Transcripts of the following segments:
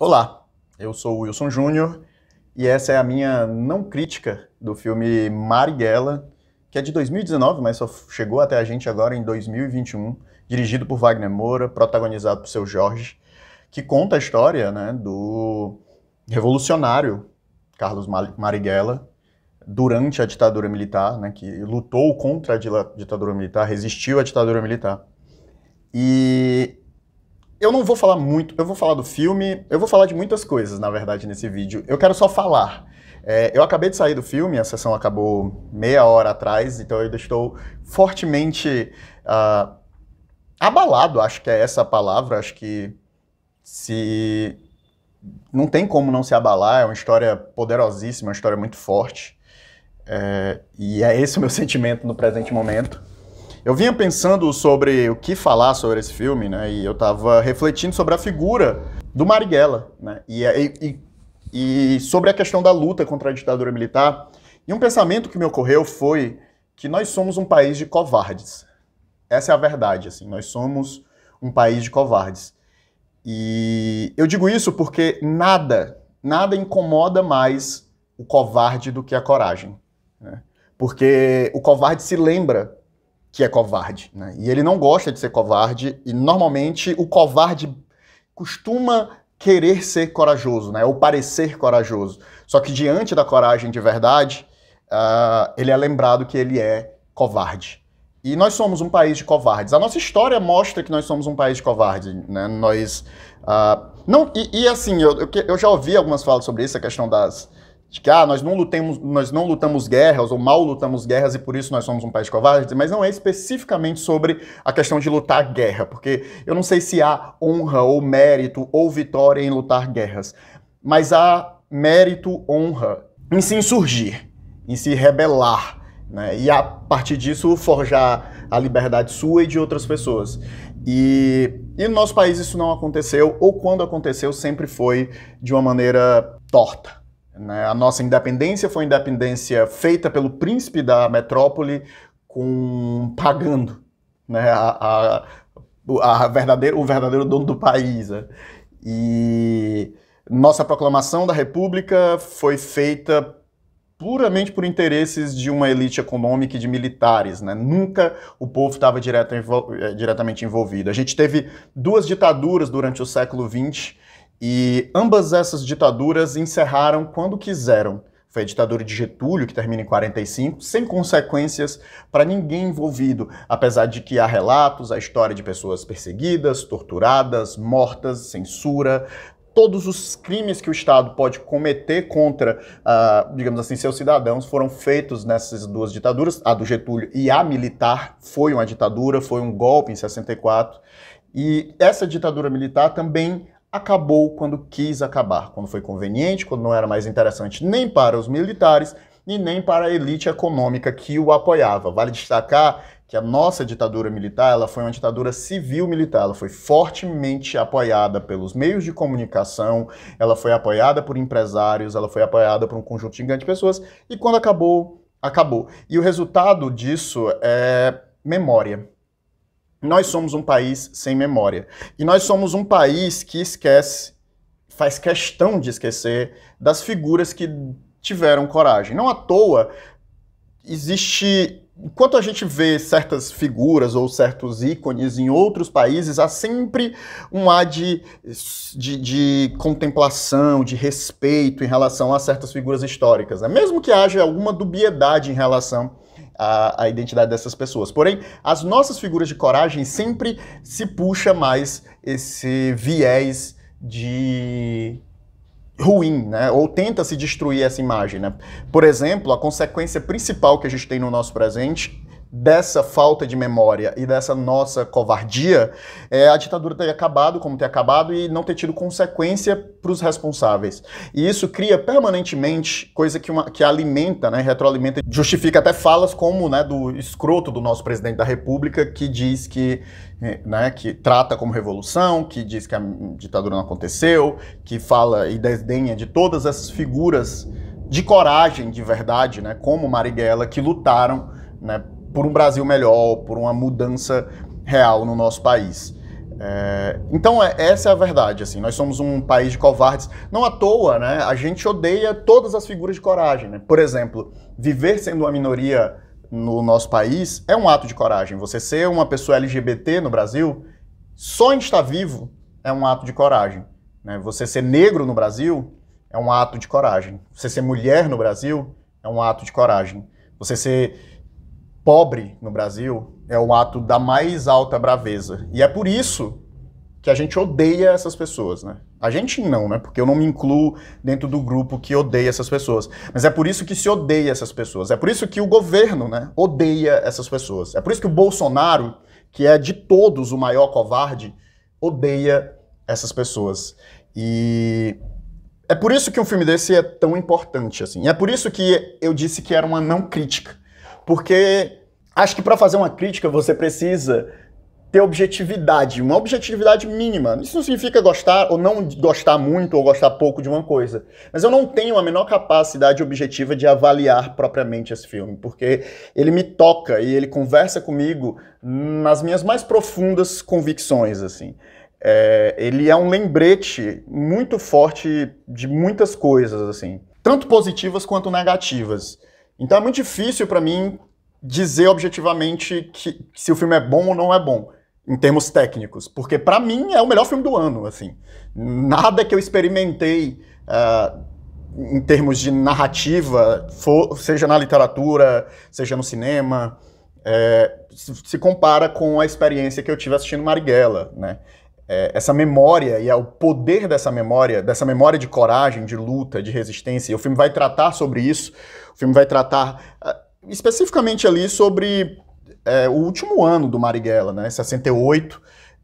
Olá, eu sou Wilson Júnior e essa é a minha não crítica do filme Marighella, que é de 2019, mas só chegou até a gente agora em 2021, dirigido por Wagner Moura, protagonizado por seu Jorge, que conta a história né, do revolucionário Carlos Marighella durante a ditadura militar, né, que lutou contra a ditadura militar, resistiu à ditadura militar. E eu não vou falar muito, eu vou falar do filme, eu vou falar de muitas coisas, na verdade, nesse vídeo. Eu quero só falar. É, eu acabei de sair do filme, a sessão acabou meia hora atrás, então eu ainda estou fortemente uh, abalado, acho que é essa a palavra, acho que se... Não tem como não se abalar, é uma história poderosíssima, uma história muito forte. É, e é esse o meu sentimento no presente momento. Eu vinha pensando sobre o que falar sobre esse filme, né? E eu estava refletindo sobre a figura do Marighella, né? É, e, e, e sobre a questão da luta contra a ditadura militar. E um pensamento que me ocorreu foi que nós somos um país de covardes. Essa é a verdade, assim. Nós somos um país de covardes. E eu digo isso porque nada, nada incomoda mais o covarde do que a coragem. Né? Porque o covarde se lembra que é covarde. Né? E ele não gosta de ser covarde, e normalmente o covarde costuma querer ser corajoso, né? ou parecer corajoso. Só que diante da coragem de verdade, uh, ele é lembrado que ele é covarde. E nós somos um país de covardes. A nossa história mostra que nós somos um país de covardes. Né? Nós. Uh, não, e, e assim, eu, eu já ouvi algumas falas sobre isso, a questão das, de que ah, nós não lutemos, nós não lutamos guerras ou mal lutamos guerras e por isso nós somos um país covarde, mas não é especificamente sobre a questão de lutar guerra, porque eu não sei se há honra ou mérito ou vitória em lutar guerras, mas há mérito, honra em se insurgir, em se rebelar, né? E a partir disso forjar a liberdade sua e de outras pessoas. E, e no nosso país isso não aconteceu, ou quando aconteceu sempre foi de uma maneira torta. Né? A nossa independência foi independência feita pelo príncipe da metrópole com pagando né? a, a, a verdadeiro, o verdadeiro dono do país. Né? E nossa proclamação da República foi feita puramente por interesses de uma elite econômica e de militares. Né? Nunca o povo estava direto, eh, diretamente envolvido. A gente teve duas ditaduras durante o século XX e ambas essas ditaduras encerraram quando quiseram. Foi a ditadura de Getúlio, que termina em 45, sem consequências para ninguém envolvido, apesar de que há relatos, a história de pessoas perseguidas, torturadas, mortas, censura, todos os crimes que o Estado pode cometer contra, uh, digamos assim, seus cidadãos foram feitos nessas duas ditaduras. A do Getúlio e a militar foi uma ditadura, foi um golpe em 64. E essa ditadura militar também acabou quando quis acabar, quando foi conveniente, quando não era mais interessante nem para os militares e nem para a elite econômica que o apoiava. Vale destacar que a nossa ditadura militar ela foi uma ditadura civil-militar, ela foi fortemente apoiada pelos meios de comunicação, ela foi apoiada por empresários, ela foi apoiada por um conjunto gigante de pessoas, e quando acabou, acabou. E o resultado disso é memória. Nós somos um país sem memória. E nós somos um país que esquece, faz questão de esquecer das figuras que tiveram coragem. Não à toa existe enquanto a gente vê certas figuras ou certos ícones em outros países, há sempre um ar de, de, de, contemplação, de respeito em relação a certas figuras históricas. Né? Mesmo que haja alguma dubiedade em relação a, a identidade dessas pessoas. Porém, as nossas figuras de coragem sempre se puxa mais esse viés de ruim, né? Ou tenta se destruir essa imagem, né? Por exemplo, a consequência principal que a gente tem no nosso presente dessa falta de memória e dessa nossa covardia, é, a ditadura ter acabado como ter acabado e não ter tido consequência para os responsáveis. E isso cria permanentemente coisa que, uma, que alimenta, né, retroalimenta, justifica até falas como né, do escroto do nosso presidente da República, que diz que, eh, né, que trata como revolução, que diz que a ditadura não aconteceu, que fala e desdenha de todas essas figuras de coragem, de verdade, né, como Marighella, que lutaram né, por um Brasil melhor, por uma mudança real no nosso país. É, então é, essa é a verdade, assim, nós somos um país de covardes, não à toa, né? A gente odeia todas as figuras de coragem, né? Por exemplo, viver sendo uma minoria no nosso país é um ato de coragem. Você ser uma pessoa LGBT no Brasil, só em estar vivo é um ato de coragem. Né? Você ser negro no Brasil é um ato de coragem. Você ser mulher no Brasil é um ato de coragem. Você ser pobre no Brasil é o ato da mais alta braveza. E é por isso que a gente odeia essas pessoas, né? A gente não, né? Porque eu não me incluo dentro do grupo que odeia essas pessoas. Mas é por isso que se odeia essas pessoas. É por isso que o governo, né, odeia essas pessoas. É por isso que o Bolsonaro, que é de todos o maior covarde, odeia essas pessoas. E é por isso que um filme desse é tão importante, assim. É por isso que eu disse que era uma não crítica. Porque acho que para fazer uma crítica você precisa ter objetividade, uma objetividade mínima. Isso não significa gostar ou não gostar muito ou gostar pouco de uma coisa. Mas eu não tenho a menor capacidade objetiva de avaliar propriamente esse filme, porque ele me toca e ele conversa comigo nas minhas mais profundas convicções, assim. É, ele é um lembrete muito forte de muitas coisas, assim, tanto positivas quanto negativas. Então é muito difícil para mim dizer objetivamente que, se o filme é bom ou não é bom, em termos técnicos, porque para mim é o melhor filme do ano, assim. Nada que eu experimentei uh, em termos de narrativa, for, seja na literatura, seja no cinema, é, se, se, compara com a experiência que eu tive assistindo Marighella, né? é, essa memória e é o poder dessa memória, dessa memória de coragem, de luta, de resistência. E o filme vai tratar sobre isso. O filme vai tratar uh, especificamente ali sobre é, o último ano do Marighella, né? 68.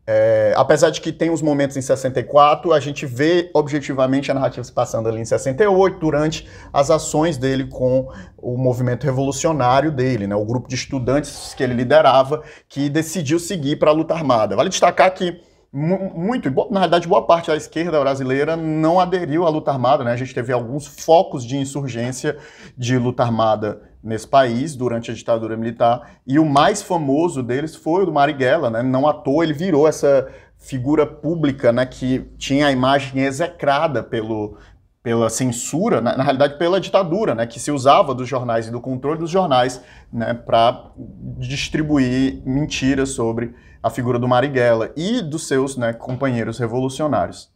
É, apesar de que tem uns momentos em 64, a gente vê objetivamente a narrativa se passando ali em 68, durante as ações dele com o movimento revolucionário dele, né, o grupo de estudantes que ele liderava, que decidiu seguir para a luta armada. Vale destacar que muito, na verdade, boa parte da esquerda brasileira não aderiu à luta armada. Né? A gente teve alguns focos de insurgência de luta armada nesse país durante a ditadura militar. E o mais famoso deles foi o do Marighella. Né? Não à toa ele virou essa figura pública né, que tinha a imagem execrada pelo, pela censura, na, na, realidade pela ditadura, né, que se usava dos jornais e do controle dos jornais né, para distribuir mentiras sobre a figura do Marighella e dos seus né, companheiros revolucionários.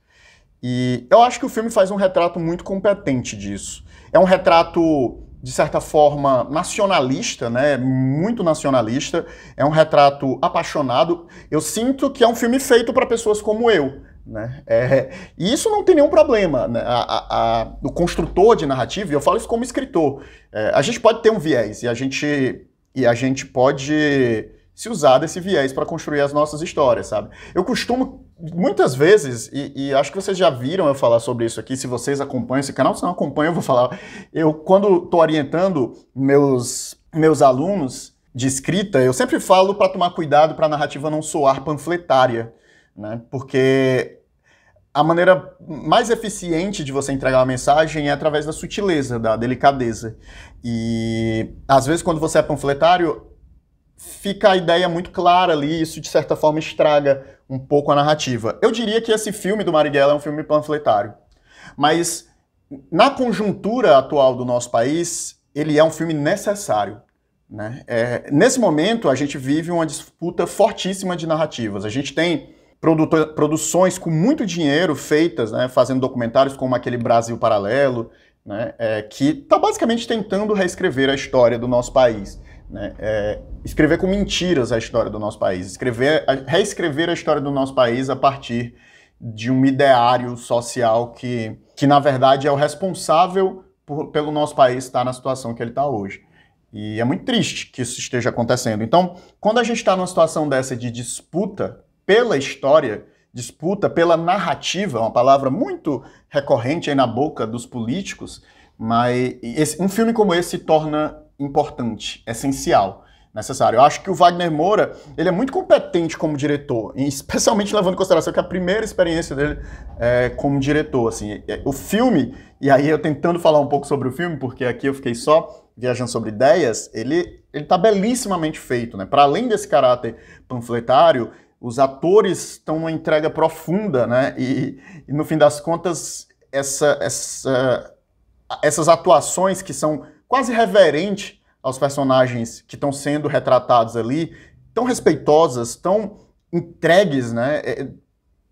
E eu acho que o filme faz um retrato muito competente disso. É um retrato, de certa forma, nacionalista, né? Muito nacionalista. É um retrato apaixonado. Eu sinto que é um filme feito para pessoas como eu. Né? É, e isso não tem nenhum problema. Né? A, a, a, o construtor de narrativa, e eu falo isso como escritor, é, a gente pode ter um viés e a gente, e a gente pode se usar desse viés para construir as nossas histórias, sabe? Eu costumo, muitas vezes, e, e, acho que vocês já viram eu falar sobre isso aqui, se vocês acompanham esse canal, se não acompanham, eu vou falar. Eu, quando estou orientando meus, meus alunos de escrita, eu sempre falo para tomar cuidado para a narrativa não soar panfletária, né? Porque a maneira mais eficiente de você entregar uma mensagem é através da sutileza, da delicadeza. E às vezes, quando você é panfletário, fica a ideia muito clara ali, isso de certa forma estraga um pouco a narrativa. Eu diria que esse filme do Marighella é um filme panfletário, mas na conjuntura atual do nosso país, ele é um filme necessário. Né? É, nesse momento, a gente vive uma disputa fortíssima de narrativas. A gente tem produções com muito dinheiro feitas, né, fazendo documentários como aquele Brasil Paralelo, né, é, que está basicamente tentando reescrever a história do nosso país. Né? É, escrever com mentiras a história do nosso país, escrever, reescrever a história do nosso país a partir de um ideário social que, que na verdade, é o responsável por, pelo nosso país estar na situação que ele está hoje. E é muito triste que isso esteja acontecendo. Então, quando a gente está numa situação dessa de disputa pela história, disputa pela narrativa, é uma palavra muito recorrente aí na boca dos políticos, mas esse, um filme como esse torna importante, essencial, necessário. Eu acho que o Wagner Moura, ele é muito competente como diretor, especialmente levando em consideração que a primeira experiência dele é como diretor, assim, é, o filme, e aí eu tentando falar um pouco sobre o filme, porque aqui eu fiquei só viajando sobre ideias, ele ele tá belissimamente feito, né? Para além desse caráter panfletário, os atores estão uma entrega profunda, né? E, e no fim das contas, essa, essa, essas atuações que são quase reverente aos personagens que estão sendo retratados ali, tão respeitosas, tão entregues, né? É,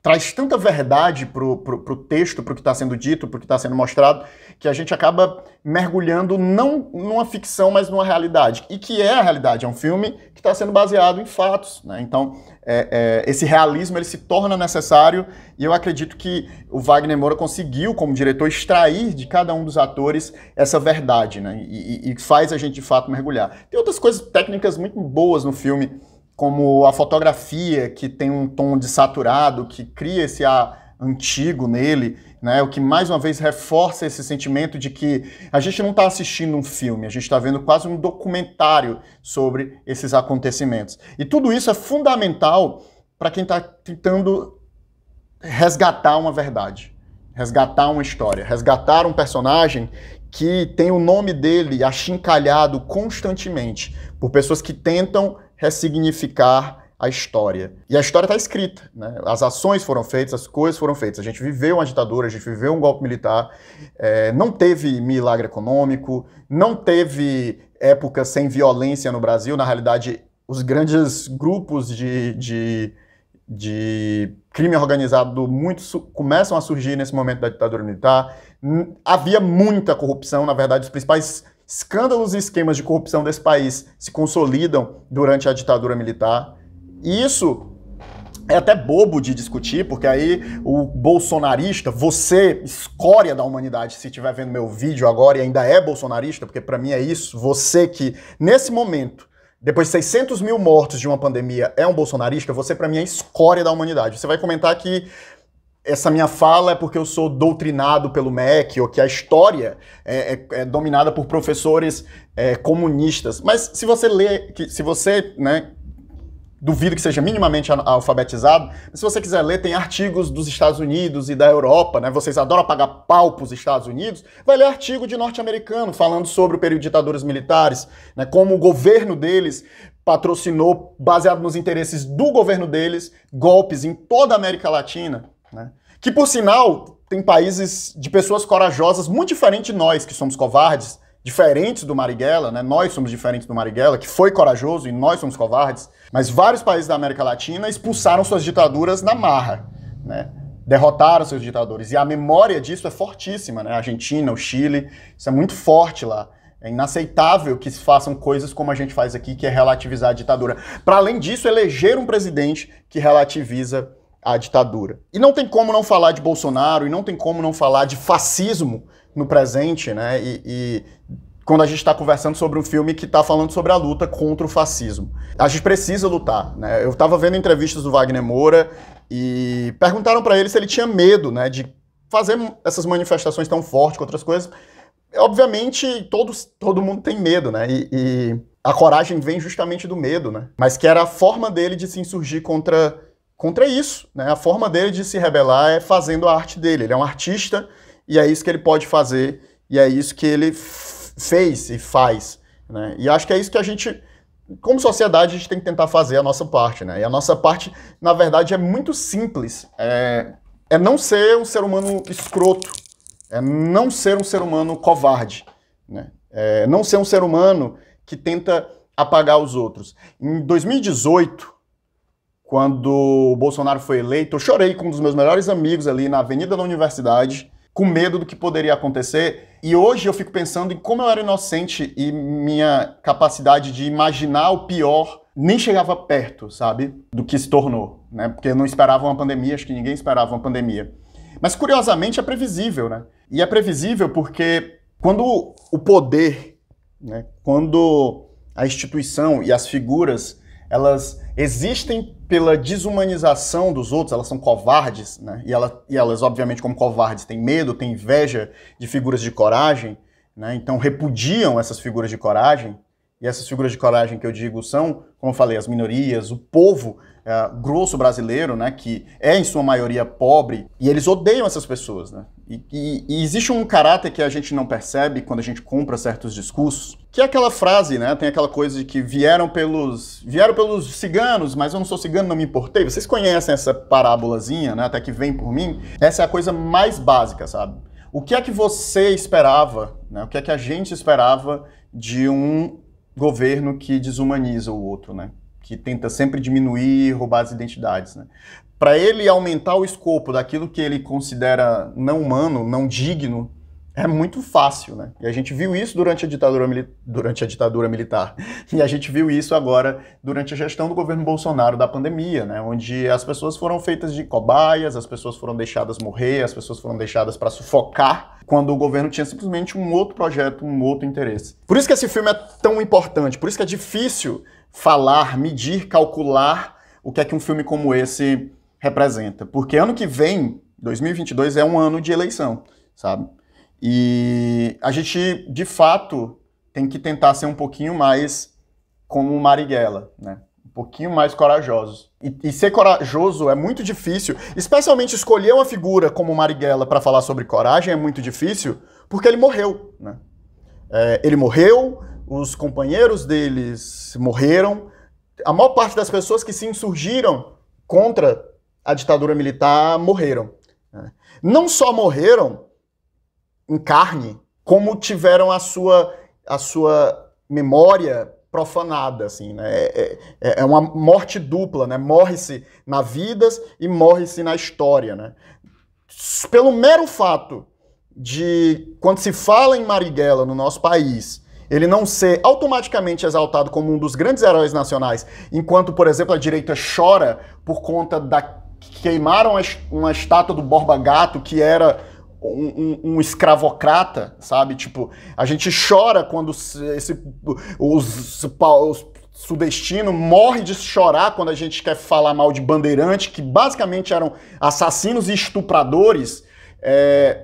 traz tanta verdade para o texto, para o que está sendo dito, para o que está sendo mostrado, que a gente acaba mergulhando não numa ficção, mas numa realidade. E que é a realidade, é um filme que está sendo baseado em fatos. Né? Então, é, é, esse realismo ele se torna necessário e eu acredito que o Wagner Moura conseguiu, como diretor, extrair de cada um dos atores essa verdade né? e, e faz a gente, de fato, mergulhar. Tem outras coisas técnicas muito boas no filme, como a fotografia, que tem um tom desaturado, que cria esse ar antigo nele, né? O que mais uma vez reforça esse sentimento de que a gente não está assistindo um filme, a gente está vendo quase um documentário sobre esses acontecimentos. E tudo isso é fundamental para quem está tentando resgatar uma verdade, resgatar uma história, resgatar um personagem que tem o nome dele achincalhado constantemente por pessoas que tentam ressignificar a história. E a história está escrita, né? As ações foram feitas, as coisas foram feitas. A gente viveu uma ditadura, a gente viveu um golpe militar, é, não teve milagre econômico, não teve época sem violência no Brasil. Na realidade, os grandes grupos de, de, de crime organizado muito começam a surgir nesse momento da ditadura militar. Havia muita corrupção, na verdade, os principais Escândalos e esquemas de corrupção desse país se consolidam durante a ditadura militar. E isso é até bobo de discutir, porque aí o bolsonarista, você, escória da humanidade, se estiver vendo meu vídeo agora e ainda é bolsonarista, porque para mim é isso, você que, nesse momento, depois de 600 mil mortos de uma pandemia, é um bolsonarista, você para mim é escória da humanidade. Você vai comentar que essa minha fala é porque eu sou doutrinado pelo MEC, ou que a história é, é, é dominada por professores é, comunistas. Mas se você lê, que, se você, né, duvido que seja minimamente alfabetizado, se você quiser ler, tem artigos dos Estados Unidos e da Europa, né? Vocês adoram pagar pau para os Estados Unidos, vai ler artigo de norte-americano falando sobre o período de ditaduras militares, né? Como o governo deles patrocinou, baseado nos interesses do governo deles, golpes em toda a América Latina. Né? Que, por sinal, tem países de pessoas corajosas muito diferentes de nós, que somos covardes, diferentes do Marighella, né? nós somos diferentes do Marighella, que foi corajoso e nós somos covardes, mas vários países da América Latina expulsaram suas ditaduras na marra. Né? derrotaram seus ditadores. E a memória disso é fortíssima, né? A Argentina, o Chile, isso é muito forte lá. É inaceitável que se façam coisas como a gente faz aqui, que é relativizar a ditadura. Para além disso, eleger um presidente que relativiza à ditadura. E não tem como não falar de Bolsonaro e não tem como não falar de fascismo no presente, né? E, e quando a gente está conversando sobre um filme que está falando sobre a luta contra o fascismo. A gente precisa lutar, né? Eu estava vendo entrevistas do Wagner Moura e perguntaram para ele se ele tinha medo, né, de fazer essas manifestações tão fortes com outras coisas. Obviamente, todos, todo mundo tem medo, né? E, e a coragem vem justamente do medo, né? Mas que era a forma dele de se insurgir contra contra isso. Né? A forma dele de se rebelar é fazendo a arte dele. Ele é um artista e é isso que ele pode fazer e é isso que ele fez e faz. Né? E acho que é isso que a gente, como sociedade, a gente tem que tentar fazer a nossa parte. Né? E a nossa parte, na verdade, é muito simples. É, é não ser um ser humano escroto. É não ser um ser humano covarde. Né? É não ser um ser humano que tenta apagar os outros. Em 2018, quando o Bolsonaro foi eleito, eu chorei com um dos meus melhores amigos ali na Avenida da Universidade, com medo do que poderia acontecer. E hoje eu fico pensando em como eu era inocente e minha capacidade de imaginar o pior nem chegava perto, sabe, do que se tornou, né? Porque eu não esperava uma pandemia, acho que ninguém esperava uma pandemia. Mas curiosamente é previsível, né? E é previsível porque quando o poder, né, quando a instituição e as figuras elas existem pela desumanização dos outros, elas são covardes, né? e, ela, e elas, obviamente, como covardes, têm medo, têm inveja de figuras de coragem, né? então repudiam essas figuras de coragem, e essas figuras de coragem que eu digo são, como eu falei, as minorias, o povo eh, grosso brasileiro, né, que é em sua maioria pobre, e eles odeiam essas pessoas, né? E, e, e, existe um caráter que a gente não percebe quando a gente compra certos discursos, que é aquela frase, né? Tem aquela coisa de que vieram pelos vieram pelos ciganos, mas eu não sou cigano, não me importei. Vocês conhecem essa parábolazinha, né? Até que vem por mim. Essa é a coisa mais básica, sabe? O que é que você esperava, né? O que é que a gente esperava de um governo que desumaniza o outro, né? Que tenta sempre diminuir e roubar as identidades, né? Para ele aumentar o escopo daquilo que ele considera não humano, não digno, é muito fácil, né? E a gente viu isso durante a ditadura, durante a ditadura militar. E a gente viu isso agora durante a gestão do governo Bolsonaro da pandemia, né? Onde as pessoas foram feitas de cobaias, as pessoas foram deixadas morrer, as pessoas foram deixadas para sufocar, quando o governo tinha simplesmente um outro projeto, um outro interesse. Por isso que esse filme é tão importante, por isso que é difícil falar, medir, calcular o que é que um filme como esse representa. Porque ano que vem, 2022, é um ano de eleição, sabe? E a gente, de fato, tem que tentar ser um pouquinho mais como o Marighella, né? Um pouquinho mais corajosos. E, e, ser corajoso é muito difícil, especialmente escolher uma figura como o Marighella para falar sobre coragem é muito difícil, porque ele morreu, né? É, ele morreu, os companheiros deles morreram, a maior parte das pessoas que se insurgiram contra a ditadura militar morreram. Né? Não só morreram, carne, como tiveram a sua, a sua memória profanada, assim, né? É, é, é, é uma morte dupla, né? Morre-se na vida e morre-se na história, né? Pelo mero fato de, quando se fala em Marighella no nosso país, ele não ser automaticamente exaltado como um dos grandes heróis nacionais, enquanto, por exemplo, a direita chora por conta da queimaram uma estátua do Borba Gato, que era um, um, escravocrata, sabe? Tipo, a gente chora quando esse, os, os sudestino morre de chorar quando a gente quer falar mal de bandeirante, que basicamente eram assassinos e estupradores. É,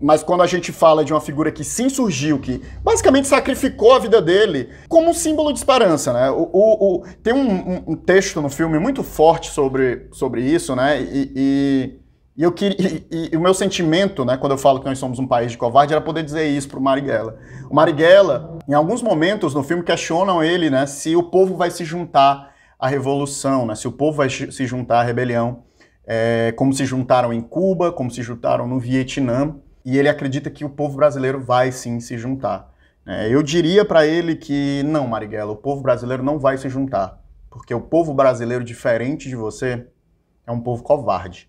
mas quando a gente fala de uma figura que sim surgiu que basicamente sacrificou a vida dele como um símbolo de esperança, né? O, o, o tem um, um, texto no filme muito forte sobre, sobre isso, né? E, e e, eu queria, e, e, o meu sentimento, né, quando eu falo que nós somos um país de covarde, era poder dizer isso para o Marighella. O Marighella, em alguns momentos no filme, questionam ele né, se o povo vai se juntar à revolução, né, se o povo vai se juntar à rebelião, é, como se juntaram em Cuba, como se juntaram no Vietnã. E ele acredita que o povo brasileiro vai sim se juntar. É, eu diria para ele que não, Marighella, o povo brasileiro não vai se juntar, porque o povo brasileiro, diferente de você, é um povo covarde.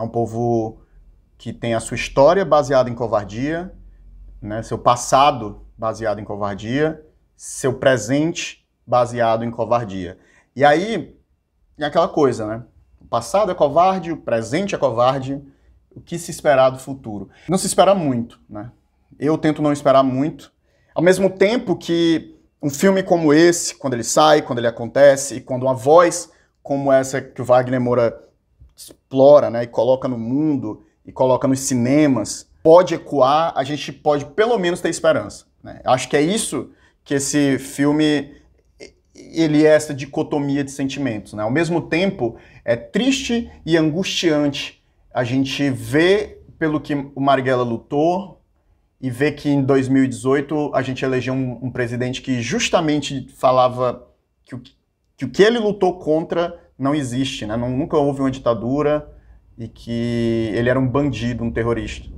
É um povo que tem a sua história baseada em covardia, né? seu passado baseado em covardia, seu presente baseado em covardia. E aí é aquela coisa, né? O passado é covarde, o presente é covarde, o que se esperar do futuro? Não se espera muito, né? Eu tento não esperar muito. Ao mesmo tempo que um filme como esse, quando ele sai, quando ele acontece, e quando uma voz como essa que o Wagner Moura explora né, e coloca no mundo e coloca nos cinemas pode ecoar, a gente pode pelo menos ter esperança. Né? Acho que é isso que esse filme ele é essa dicotomia de sentimentos. Né? Ao mesmo tempo, é triste e angustiante a gente ver pelo que o Marighella lutou e ver que em 2018 a gente elegeu um, um presidente que justamente falava que o que, que o que ele lutou contra não existe, né? nunca houve uma ditadura e que ele era um bandido, um terrorista.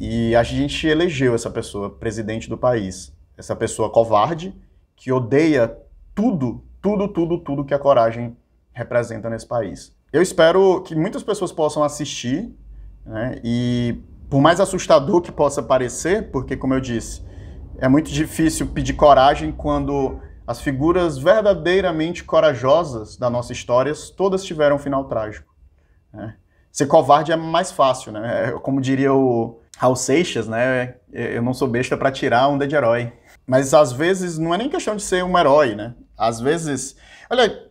E a gente elegeu essa pessoa presidente do país. Essa pessoa covarde que odeia tudo, tudo, tudo, tudo que a coragem representa nesse país. Eu espero que muitas pessoas possam assistir né? e, por mais assustador que possa parecer, porque, como eu disse, é muito difícil pedir coragem quando as figuras verdadeiramente corajosas da nossa história todas tiveram um final trágico. Né? Ser covarde é mais fácil, né? É, como diria o Raul Seixas, né? É, eu não sou besta para tirar onda de herói. Mas às vezes não é nem questão de ser um herói, né? Às vezes, olha,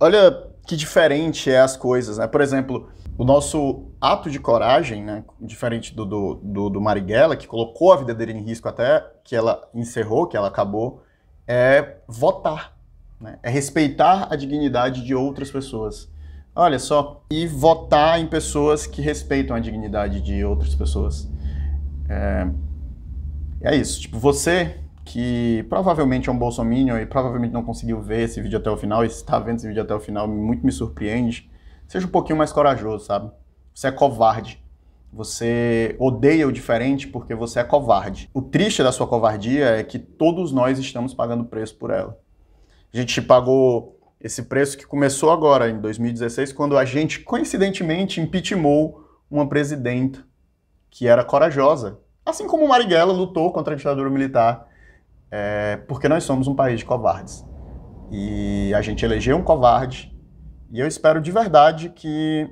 olha que diferente é as coisas, né? Por exemplo, o nosso ato de coragem, né, diferente do, do, do, do Marighella, que colocou a vida dele em risco até que ela encerrou, que ela acabou, é votar, né? é respeitar a dignidade de outras pessoas. Olha só, e votar em pessoas que respeitam a dignidade de outras pessoas. É, é isso, tipo, você que provavelmente é um bolsominion e provavelmente não conseguiu ver esse vídeo até o final, e está vendo esse vídeo até o final, muito me surpreende, seja um pouquinho mais corajoso, sabe? Você é covarde. Você odeia o diferente porque você é covarde. O triste da sua covardia é que todos nós estamos pagando preço por ela. A gente pagou esse preço que começou agora, em 2016, quando a gente, coincidentemente, impeachmentou uma presidenta que era corajosa. Assim como Marighella lutou contra a ditadura militar, é, porque nós somos um país de covardes. E a gente elegeu um covarde, e eu espero de verdade que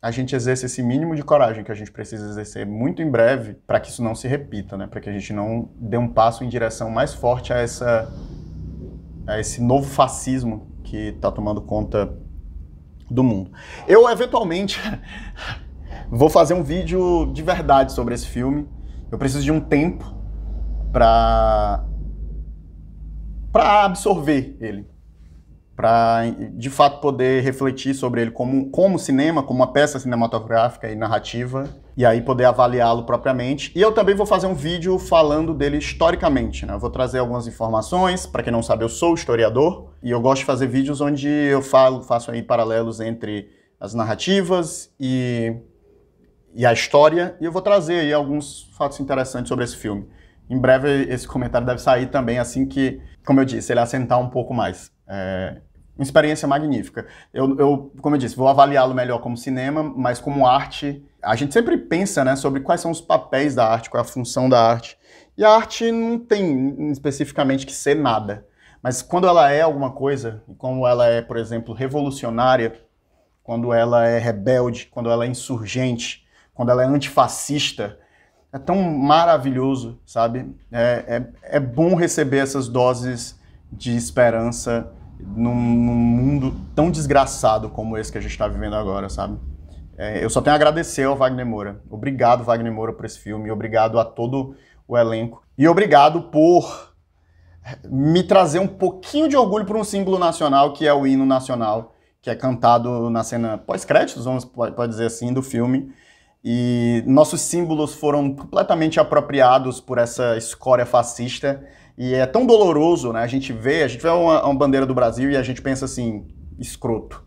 a gente exerce esse mínimo de coragem que a gente precisa exercer muito em breve para que isso não se repita, né? Para que a gente não dê um passo em direção mais forte a essa a esse novo fascismo que está tomando conta do mundo. Eu eventualmente vou fazer um vídeo de verdade sobre esse filme. Eu preciso de um tempo para para absorver ele para de fato poder refletir sobre ele como, como cinema, como uma peça cinematográfica e narrativa, e aí poder avaliá-lo propriamente. E eu também vou fazer um vídeo falando dele historicamente, né? Eu vou trazer algumas informações, para quem não sabe, eu sou historiador, e eu gosto de fazer vídeos onde eu falo, faço aí paralelos entre as narrativas e, e a história, e eu vou trazer aí alguns fatos interessantes sobre esse filme. Em breve esse comentário deve sair também, assim que, como eu disse, ele assentar um pouco mais. É, uma experiência magnífica. Eu, eu como eu disse, vou avaliá-lo melhor como cinema, mas como arte. A gente sempre pensa né, sobre quais são os papéis da arte, qual é a função da arte. E a arte não tem especificamente que ser nada. Mas quando ela é alguma coisa, como ela é, por exemplo, revolucionária, quando ela é rebelde, quando ela é insurgente, quando ela é antifascista, é tão maravilhoso, sabe? É, é, é bom receber essas doses de esperança num, num mundo tão desgraçado como esse que a gente está vivendo agora, sabe? É, eu só tenho a agradecer ao Wagner Moura. Obrigado, Wagner Moura, por esse filme. Obrigado a todo o elenco. E obrigado por me trazer um pouquinho de orgulho por um símbolo nacional, que é o hino nacional, que é cantado na cena pós-créditos, vamos pode dizer assim, do filme. E nossos símbolos foram completamente apropriados por essa escória fascista e é tão doloroso, né? A gente vê, a gente vê uma, uma bandeira do Brasil e a gente pensa assim, escroto.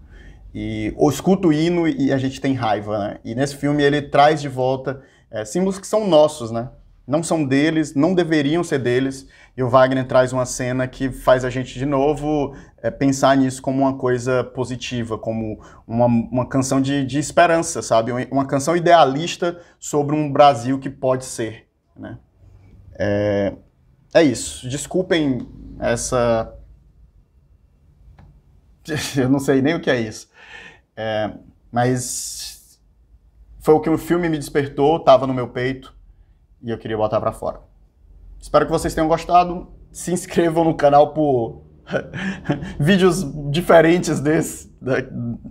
E ou escuta o hino e a gente tem raiva, né? E nesse filme ele traz de volta é, símbolos que são nossos, né? Não são deles, não deveriam ser deles. E o Wagner traz uma cena que faz a gente de novo é, pensar nisso como uma coisa positiva, como uma, uma canção de, de esperança, sabe? Uma canção idealista sobre um Brasil que pode ser, né? É, é isso. Desculpem essa. Eu não sei nem o que é isso. É, mas foi o que o filme me despertou, estava no meu peito e eu queria botar para fora. Espero que vocês tenham gostado. Se inscrevam no canal por vídeos diferentes desse.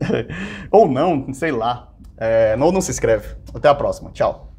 Ou não, sei lá. É, ou não se inscreve. Até a próxima. Tchau.